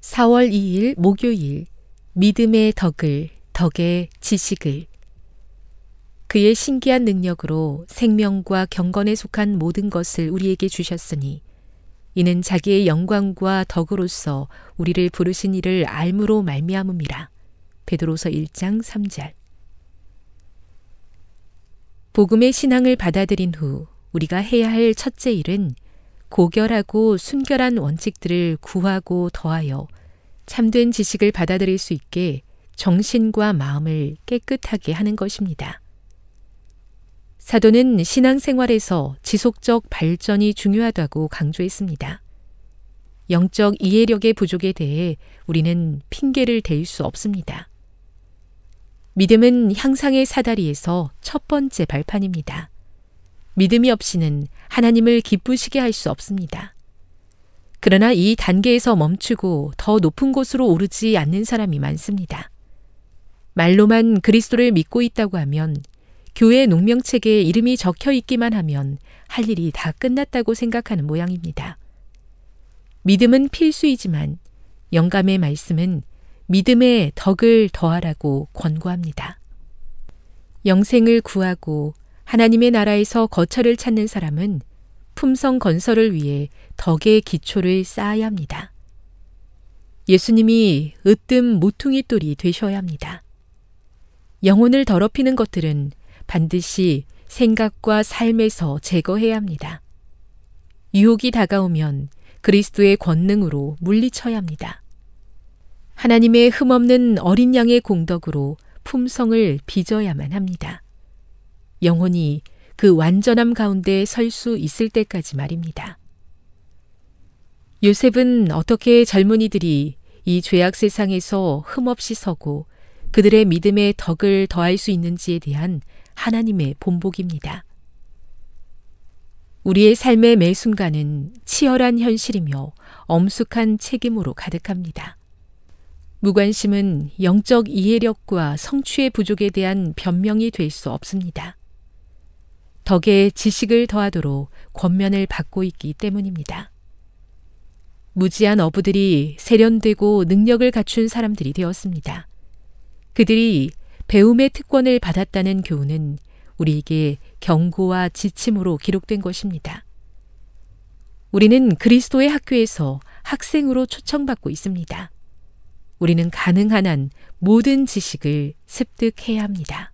4월 2일 목요일 믿음의 덕을 덕의 지식을 그의 신기한 능력으로 생명과 경건에 속한 모든 것을 우리에게 주셨으니 이는 자기의 영광과 덕으로서 우리를 부르신 이를 알므로 말미암음이라. 베드로서 1장 3절. 복음의 신앙을 받아들인 후 우리가 해야 할 첫째 일은 고결하고 순결한 원칙들을 구하고 더하여 참된 지식을 받아들일 수 있게 정신과 마음을 깨끗하게 하는 것입니다. 사도는 신앙생활에서 지속적 발전이 중요하다고 강조했습니다. 영적 이해력의 부족에 대해 우리는 핑계를 댈수 없습니다. 믿음은 향상의 사다리에서 첫 번째 발판입니다. 믿음이 없이는 하나님을 기쁘시게 할 수 없습니다. 그러나 이 단계에서 멈추고 더 높은 곳으로 오르지 않는 사람이 많습니다. 말로만 그리스도를 믿고 있다고 하면 교회 농명책에 이름이 적혀 있기만 하면 할 일이 다 끝났다고 생각하는 모양입니다. 믿음은 필수이지만 영감의 말씀은 믿음의 덕을 더하라고 권고합니다. 영생을 구하고 하나님의 나라에서 거처를 찾는 사람은 품성 건설을 위해 덕의 기초를 쌓아야 합니다. 예수님이 으뜸 모퉁이 돌이 되셔야 합니다. 영혼을 더럽히는 것들은 반드시 생각과 삶에서 제거해야 합니다. 유혹이 다가오면 그리스도의 권능으로 물리쳐야 합니다. 하나님의 흠없는 어린 양의 공덕으로 품성을 빚어야만 합니다. 영혼이 그 완전함 가운데 설 수 있을 때까지 말입니다. 요셉은 어떻게 젊은이들이 이 죄악 세상에서 흠없이 서고 그들의 믿음의 덕을 더할 수 있는지에 대한 하나님의 본복입니다. 우리의 삶의 매 순간은 치열한 현실이며 엄숙한 책임으로 가득합니다. 무관심은 영적 이해력과 성취의 부족에 대한 변명이 될 수 없습니다. 덕에 지식을 더하도록 권면을 받고 있기 때문입니다. 무지한 어부들이 세련되고 능력을 갖춘 사람들이 되었습니다. 그들이 배움의 특권을 받았다는 교훈은 우리에게 경고와 지침으로 기록된 것입니다. 우리는 그리스도의 학교에서 학생으로 초청받고 있습니다. 우리는 가능한 한 모든 지식을 습득해야 합니다.